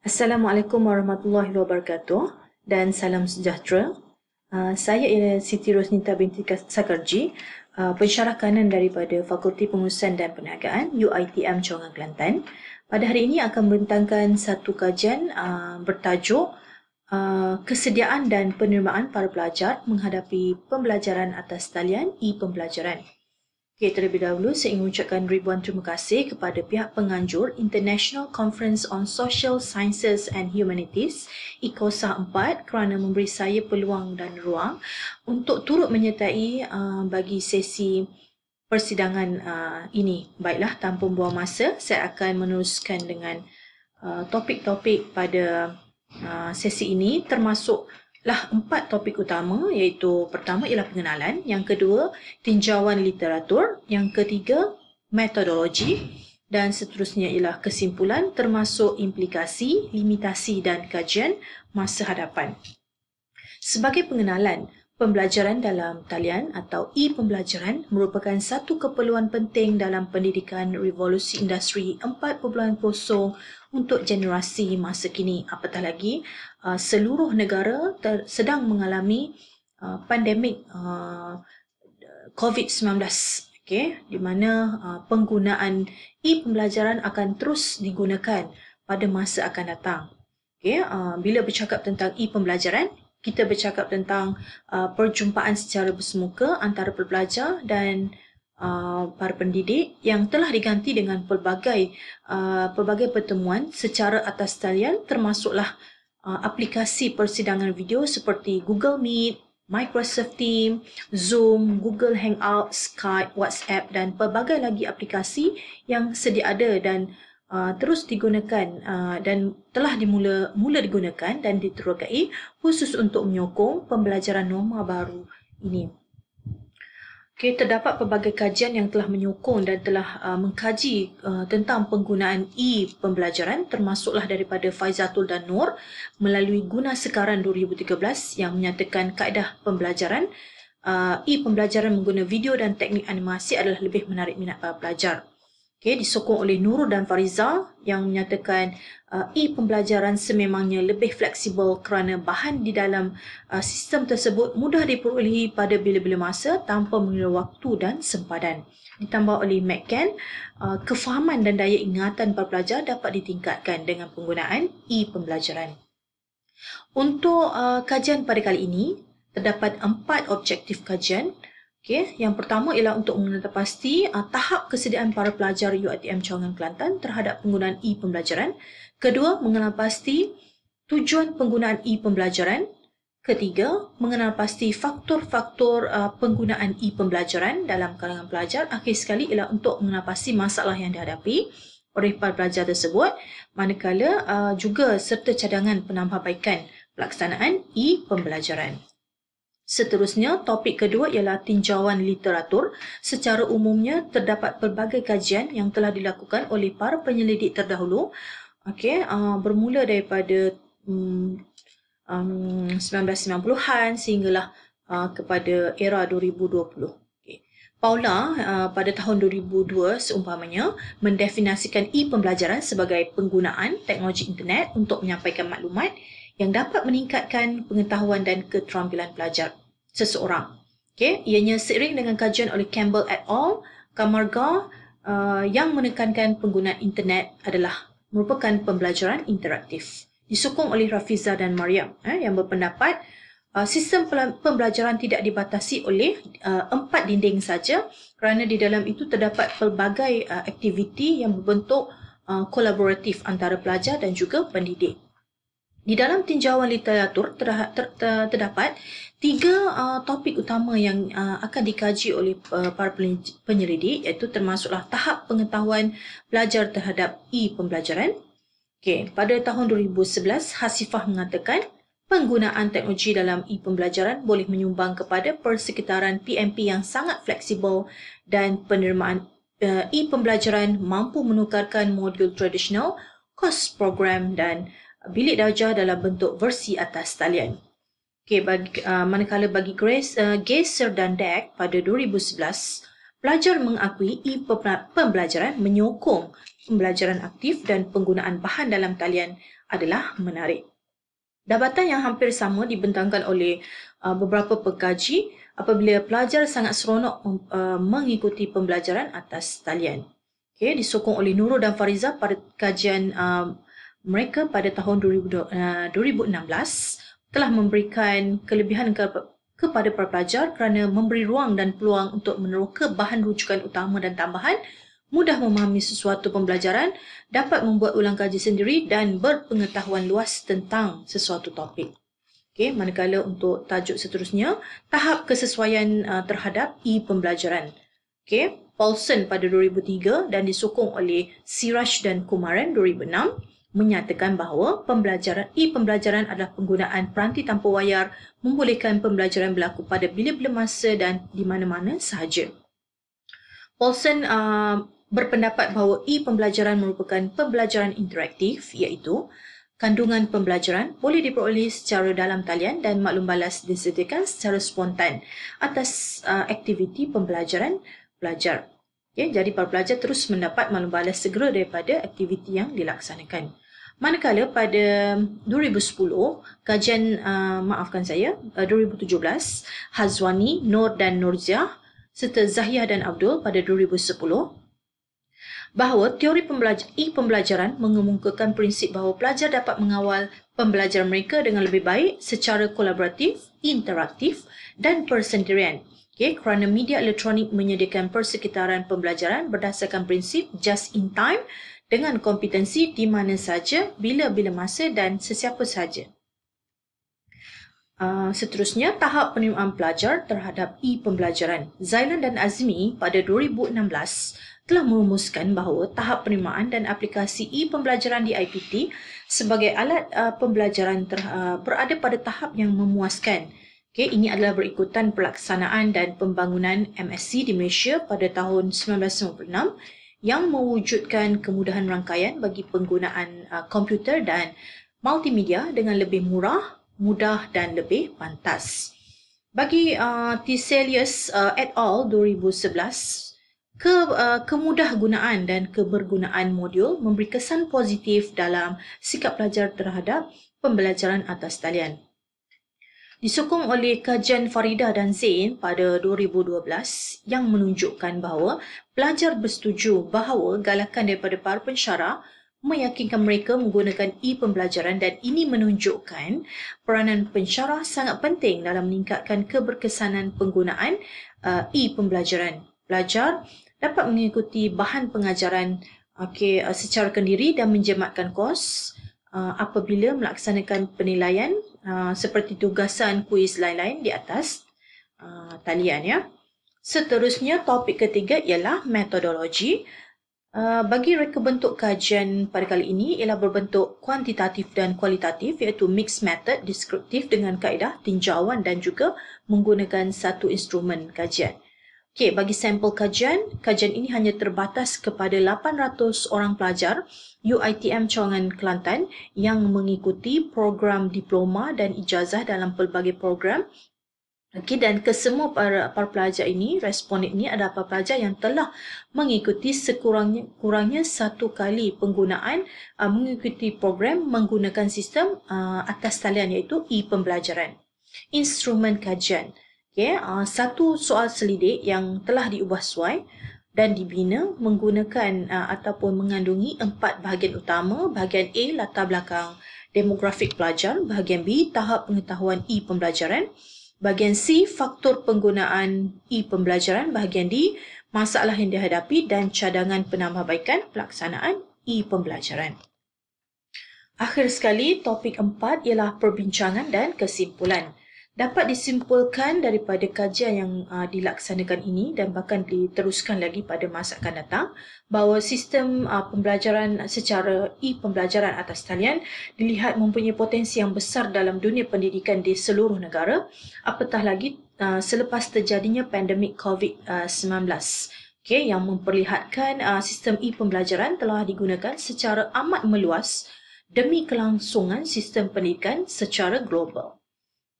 Assalamualaikum warahmatullahi wabarakatuh dan salam sejahtera. Uh, saya ialah Siti Rosnita binti Sakarji, uh, pensyarah kanan daripada Fakulti Pengurusan dan Perniagaan UITM Cawangan Kelantan. Pada hari ini akan membentangkan satu kajian uh, bertajuk uh, Kesediaan dan Penerimaan Para Pelajar Menghadapi Pembelajaran Atas Talian e-Pembelajaran. Okay, terlebih dahulu saya ingin ucapkan ribuan terima kasih kepada pihak penganjur International Conference on Social Sciences and Humanities ICOSA 4 kerana memberi saya peluang dan ruang untuk turut menyertai uh, bagi sesi persidangan uh, ini. Baiklah, tanpa buang masa, saya akan meneruskan dengan uh, topik-topik pada uh, sesi ini termasuk lah empat topik utama iaitu pertama ialah pengenalan, yang kedua tinjauan literatur, yang ketiga metodologi dan seterusnya ialah kesimpulan termasuk implikasi, limitasi dan kajian masa hadapan. Sebagai pengenalan, Pembelajaran dalam talian atau e-pembelajaran merupakan satu keperluan penting dalam pendidikan revolusi industri 4.0 untuk generasi masa kini. Apatah lagi, uh, seluruh negara sedang mengalami uh, pandemik uh, COVID-19 okay, di mana penggunaan e-pembelajaran akan terus digunakan pada masa akan datang. Okay, bila bercakap tentang e-pembelajaran, kita bercakap tentang uh, perjumpaan secara bersemuka antara pelajar dan uh, para pendidik yang telah diganti dengan pelbagai uh, pelbagai pertemuan secara atas talian termasuklah uh, aplikasi persidangan video seperti Google Meet, Microsoft Teams, Zoom, Google Hangout, Skype, WhatsApp dan pelbagai lagi aplikasi yang sedia ada dan Uh, terus digunakan uh, dan telah dimula mula digunakan dan diterokai khusus untuk menyokong pembelajaran norma baru ini. Okay, terdapat pelbagai kajian yang telah menyokong dan telah uh, mengkaji uh, tentang penggunaan e-pembelajaran termasuklah daripada Faizatul dan Nur melalui Guna Sekarang 2013 yang menyatakan kaedah pembelajaran uh, e-pembelajaran menggunakan video dan teknik animasi adalah lebih menarik minat para pelajar okay, disokong oleh Nurul dan Fariza yang menyatakan uh, e-pembelajaran sememangnya lebih fleksibel kerana bahan di dalam uh, sistem tersebut mudah diperolehi pada bila-bila masa tanpa mengira waktu dan sempadan. Ditambah oleh MacKen uh, kefahaman dan daya ingatan para pelajar dapat ditingkatkan dengan penggunaan e-pembelajaran. Untuk uh, kajian pada kali ini, terdapat empat objektif kajian Okay. Yang pertama ialah untuk menetapasti uh, tahap kesediaan para pelajar UITM Cawangan Kelantan terhadap penggunaan e-pembelajaran. Kedua, mengenal pasti tujuan penggunaan e-pembelajaran. Ketiga, mengenal pasti faktor-faktor uh, penggunaan e-pembelajaran dalam kalangan pelajar. Akhir sekali ialah untuk mengenal pasti masalah yang dihadapi oleh para pelajar tersebut. Manakala uh, juga serta cadangan penambahbaikan pelaksanaan e-pembelajaran. Seterusnya, topik kedua ialah tinjauan literatur. Secara umumnya, terdapat pelbagai kajian yang telah dilakukan oleh para penyelidik terdahulu. Okey, uh, bermula daripada hmm, um, um, 1990-an sehinggalah uh, kepada era 2020. Paula uh, pada tahun 2002 seumpamanya mendefinisikan e-pembelajaran sebagai penggunaan teknologi internet untuk menyampaikan maklumat yang dapat meningkatkan pengetahuan dan keterampilan pelajar seseorang. Okay. Ianya seiring dengan kajian oleh Campbell et al. Kamarga uh, yang menekankan penggunaan internet adalah merupakan pembelajaran interaktif. Disokong oleh Rafiza dan Mariam eh, yang berpendapat uh, sistem pembelajaran tidak dibatasi oleh uh, empat dinding saja kerana di dalam itu terdapat pelbagai uh, aktiviti yang berbentuk uh, kolaboratif antara pelajar dan juga pendidik. Di dalam tinjauan literatur terdapat, tiga uh, topik utama yang uh, akan dikaji oleh uh, para penyelidik iaitu termasuklah tahap pengetahuan pelajar terhadap e-pembelajaran. Okay. Pada tahun 2011, Hasifah mengatakan penggunaan teknologi dalam e-pembelajaran boleh menyumbang kepada persekitaran PMP yang sangat fleksibel dan penerimaan uh, e-pembelajaran mampu menukarkan modul tradisional, kos program dan bilik darjah dalam bentuk versi atas talian. Okay, bagi, uh, manakala bagi Grace, uh, Geser dan Deck pada 2011, pelajar mengakui e-pembelajaran menyokong pembelajaran aktif dan penggunaan bahan dalam talian adalah menarik. Dapatan yang hampir sama dibentangkan oleh uh, beberapa pekaji apabila pelajar sangat seronok uh, mengikuti pembelajaran atas talian. Okay, disokong oleh Nurul dan Fariza pada kajian uh, mereka pada tahun 2016 eh, telah memberikan kelebihan kepada para pelajar kerana memberi ruang dan peluang untuk meneroka bahan rujukan utama dan tambahan, mudah memahami sesuatu pembelajaran, dapat membuat ulang kaji sendiri dan berpengetahuan luas tentang sesuatu topik. Okay, manakala untuk tajuk seterusnya, tahap kesesuaian uh, terhadap e-pembelajaran. Okay, Paulson pada 2003 dan disokong oleh Siraj dan Kumaran 2006 menyatakan bahawa pembelajaran e-pembelajaran adalah penggunaan peranti tanpa wayar membolehkan pembelajaran berlaku pada bila-bila masa dan di mana-mana sahaja. Paulson uh, berpendapat bahawa e-pembelajaran merupakan pembelajaran interaktif iaitu kandungan pembelajaran boleh diperoleh secara dalam talian dan maklum balas disediakan secara spontan atas uh, aktiviti pembelajaran pelajar. Okay, ya, jadi para pelajar terus mendapat maklum balas segera daripada aktiviti yang dilaksanakan. Manakala pada 2010, kajian uh, maafkan saya, uh, 2017, Hazwani, Nur dan Nurziah serta Zahiyah dan Abdul pada 2010 bahawa teori pembelajar, e-pembelajaran mengemukakan prinsip bahawa pelajar dapat mengawal pembelajaran mereka dengan lebih baik secara kolaboratif, interaktif dan persendirian. Okay, kerana media elektronik menyediakan persekitaran pembelajaran berdasarkan prinsip just in time dengan kompetensi di mana saja, bila-bila masa dan sesiapa saja. Uh, seterusnya, tahap penerimaan pelajar terhadap e-pembelajaran. Zailan dan Azmi pada 2016 telah merumuskan bahawa tahap penerimaan dan aplikasi e-pembelajaran di IPT sebagai alat uh, pembelajaran ter, uh, berada pada tahap yang memuaskan. Okay, ini adalah berikutan pelaksanaan dan pembangunan MSc di Malaysia pada tahun 1996 yang mewujudkan kemudahan rangkaian bagi penggunaan uh, komputer dan multimedia dengan lebih murah, mudah dan lebih pantas. Bagi uh, Tiselius uh, et al 2011, ke uh, kemudahgunaan dan kebergunaan modul memberi kesan positif dalam sikap pelajar terhadap pembelajaran atas talian disokong oleh kajian Farida dan Zain pada 2012 yang menunjukkan bahawa pelajar bersetuju bahawa galakan daripada para pensyara meyakinkan mereka menggunakan e-pembelajaran dan ini menunjukkan peranan pensyara sangat penting dalam meningkatkan keberkesanan penggunaan uh, e-pembelajaran. Pelajar dapat mengikuti bahan pengajaran okay, uh, secara kendiri dan menjematkan kos uh, apabila melaksanakan penilaian Ah, seperti tugasan kuis lain-lain di atas uh, talian ya. Seterusnya topik ketiga ialah metodologi. Uh, bagi reka bentuk kajian pada kali ini ialah berbentuk kuantitatif dan kualitatif iaitu mixed method deskriptif dengan kaedah tinjauan dan juga menggunakan satu instrumen kajian. Okey, bagi sampel kajian, kajian ini hanya terbatas kepada 800 orang pelajar UiTM Cawangan Kelantan yang mengikuti program diploma dan ijazah dalam pelbagai program. Okey, dan kesemua para, para pelajar ini, responden ini adalah para pelajar yang telah mengikuti sekurangnya kurangnya satu kali penggunaan uh, mengikuti program menggunakan sistem uh, atas talian iaitu e-pembelajaran. Instrumen kajian okay, ya, uh, ah, satu soal selidik yang telah diubah suai dan dibina menggunakan uh, ataupun mengandungi empat bahagian utama, bahagian A latar belakang demografik pelajar, bahagian B tahap pengetahuan E pembelajaran, bahagian C faktor penggunaan E pembelajaran, bahagian D masalah yang dihadapi dan cadangan penambahbaikan pelaksanaan E pembelajaran. Akhir sekali, topik empat ialah perbincangan dan kesimpulan dapat disimpulkan daripada kajian yang uh, dilaksanakan ini dan bahkan diteruskan lagi pada masa akan datang bahawa sistem uh, pembelajaran secara e-pembelajaran atas talian dilihat mempunyai potensi yang besar dalam dunia pendidikan di seluruh negara apatah lagi uh, selepas terjadinya pandemik COVID-19 okay, yang memperlihatkan uh, sistem e-pembelajaran telah digunakan secara amat meluas demi kelangsungan sistem pendidikan secara global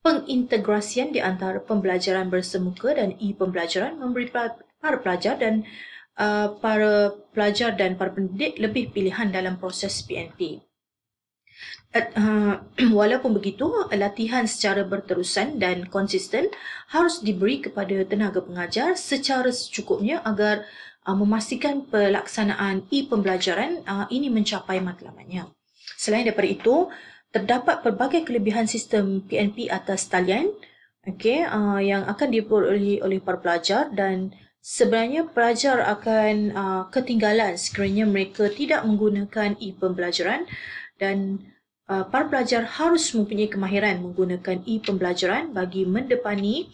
pengintegrasian di antara pembelajaran bersemuka dan e-pembelajaran memberi para pelajar dan uh, para pelajar dan para pendidik lebih pilihan dalam proses PNP. Eh, uh, walaupun begitu, latihan secara berterusan dan konsisten harus diberi kepada tenaga pengajar secara secukupnya agar uh, memastikan pelaksanaan e-pembelajaran uh, ini mencapai matlamatnya. Selain daripada itu, terdapat pelbagai kelebihan sistem PNP atas talian okay, uh, yang akan diperoleh oleh para pelajar dan sebenarnya pelajar akan uh, ketinggalan sekiranya mereka tidak menggunakan e-pembelajaran dan uh, para pelajar harus mempunyai kemahiran menggunakan e-pembelajaran bagi mendepani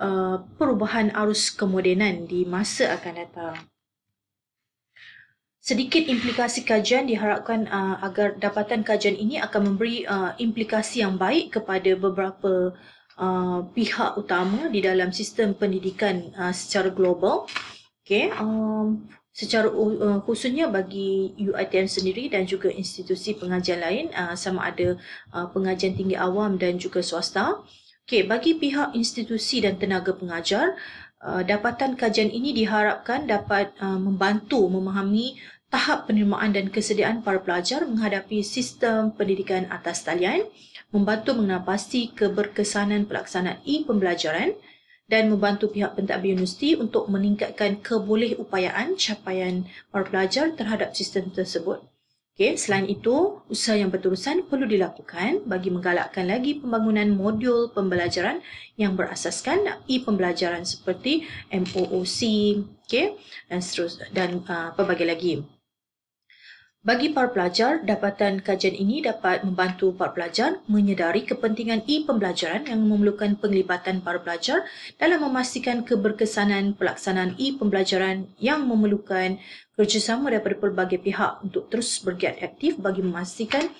uh, perubahan arus kemodenan di masa akan datang sedikit implikasi kajian diharapkan uh, agar dapatan kajian ini akan memberi uh, implikasi yang baik kepada beberapa uh, pihak utama di dalam sistem pendidikan uh, secara global. Okay, um, secara uh, khususnya bagi UITM sendiri dan juga institusi pengajian lain uh, sama ada uh, pengajian tinggi awam dan juga swasta. Okay, bagi pihak institusi dan tenaga pengajar, uh, dapatan kajian ini diharapkan dapat uh, membantu memahami tahap penerimaan dan kesediaan para pelajar menghadapi sistem pendidikan atas talian, membantu mengenalpasti keberkesanan pelaksanaan e-pembelajaran dan membantu pihak pentadbir universiti untuk meningkatkan keboleh upayaan capaian para pelajar terhadap sistem tersebut. Okay, selain itu, usaha yang berterusan perlu dilakukan bagi menggalakkan lagi pembangunan modul pembelajaran yang berasaskan e-pembelajaran seperti MOOC okay, dan, seterus, dan uh, pelbagai lagi. Bagi para pelajar, dapatan kajian ini dapat membantu para pelajar menyedari kepentingan e-pembelajaran yang memerlukan penglibatan para pelajar dalam memastikan keberkesanan pelaksanaan e-pembelajaran yang memerlukan kerjasama daripada pelbagai pihak untuk terus bergiat aktif bagi memastikan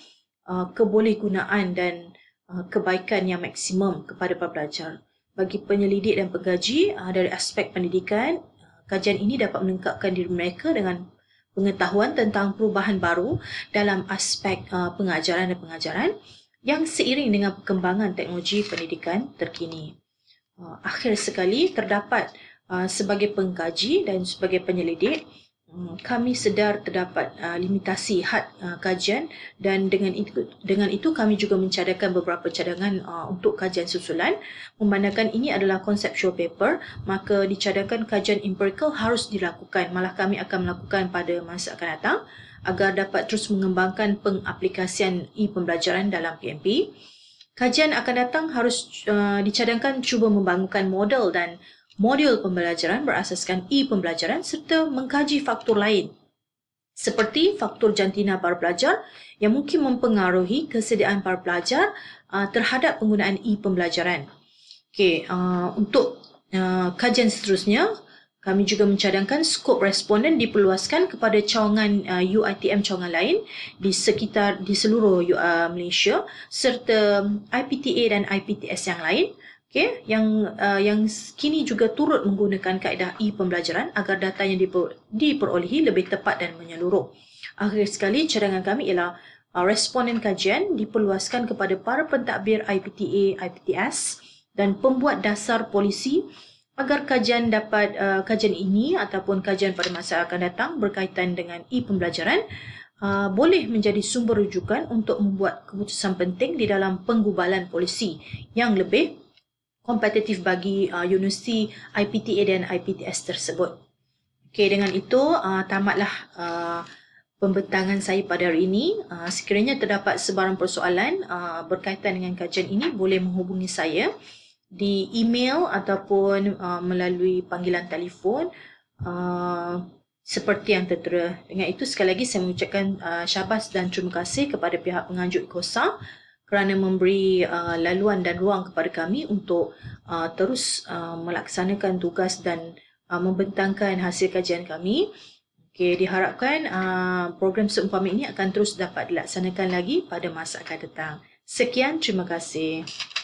uh, kebolehgunaan dan uh, kebaikan yang maksimum kepada para pelajar. Bagi penyelidik dan pegaji uh, dari aspek pendidikan, uh, kajian ini dapat melengkapkan diri mereka dengan pengetahuan tentang perubahan baru dalam aspek uh, pengajaran dan pengajaran yang seiring dengan perkembangan teknologi pendidikan terkini. Uh, akhir sekali terdapat uh, sebagai pengkaji dan sebagai penyelidik Hmm, kami sedar terdapat uh, limitasi had uh, kajian dan dengan itu, dengan itu kami juga mencadangkan beberapa cadangan uh, untuk kajian susulan memandangkan ini adalah conceptual paper maka dicadangkan kajian empirical harus dilakukan malah kami akan melakukan pada masa akan datang agar dapat terus mengembangkan pengaplikasian e-pembelajaran dalam PMP kajian akan datang harus uh, dicadangkan cuba membangunkan model dan modul pembelajaran berasaskan e-pembelajaran serta mengkaji faktor lain seperti faktor jantina para pelajar yang mungkin mempengaruhi kesediaan para pelajar uh, terhadap penggunaan e-pembelajaran. Okay, uh, untuk uh, kajian seterusnya, kami juga mencadangkan skop responden diperluaskan kepada cawangan uh, UITM cawangan lain di sekitar di seluruh uh, Malaysia serta IPTA dan IPTS yang lain okay, yang uh, yang kini juga turut menggunakan kaedah e-pembelajaran agar data yang diperolehi lebih tepat dan menyeluruh. Akhir sekali, cadangan kami ialah uh, responden kajian diperluaskan kepada para pentadbir IPTA, IPTS dan pembuat dasar polisi agar kajian dapat uh, kajian ini ataupun kajian pada masa akan datang berkaitan dengan e-pembelajaran uh, boleh menjadi sumber rujukan untuk membuat keputusan penting di dalam penggubalan polisi yang lebih kompetitif bagi uh, universiti IPTA dan IPTS tersebut. Okey, dengan itu uh, tamatlah uh, pembentangan saya pada hari ini. Uh, sekiranya terdapat sebarang persoalan uh, berkaitan dengan kajian ini, boleh menghubungi saya di email ataupun uh, melalui panggilan telefon seperti yang tertera. Dengan itu, sekali lagi saya mengucapkan syabas dan terima kasih kepada pihak penganjur kosa kerana memberi uh, laluan dan ruang kepada kami untuk uh, terus uh, melaksanakan tugas dan uh, membentangkan hasil kajian kami. Okay, diharapkan uh, program seumpama ini akan terus dapat dilaksanakan lagi pada masa akan datang. Sekian, terima kasih.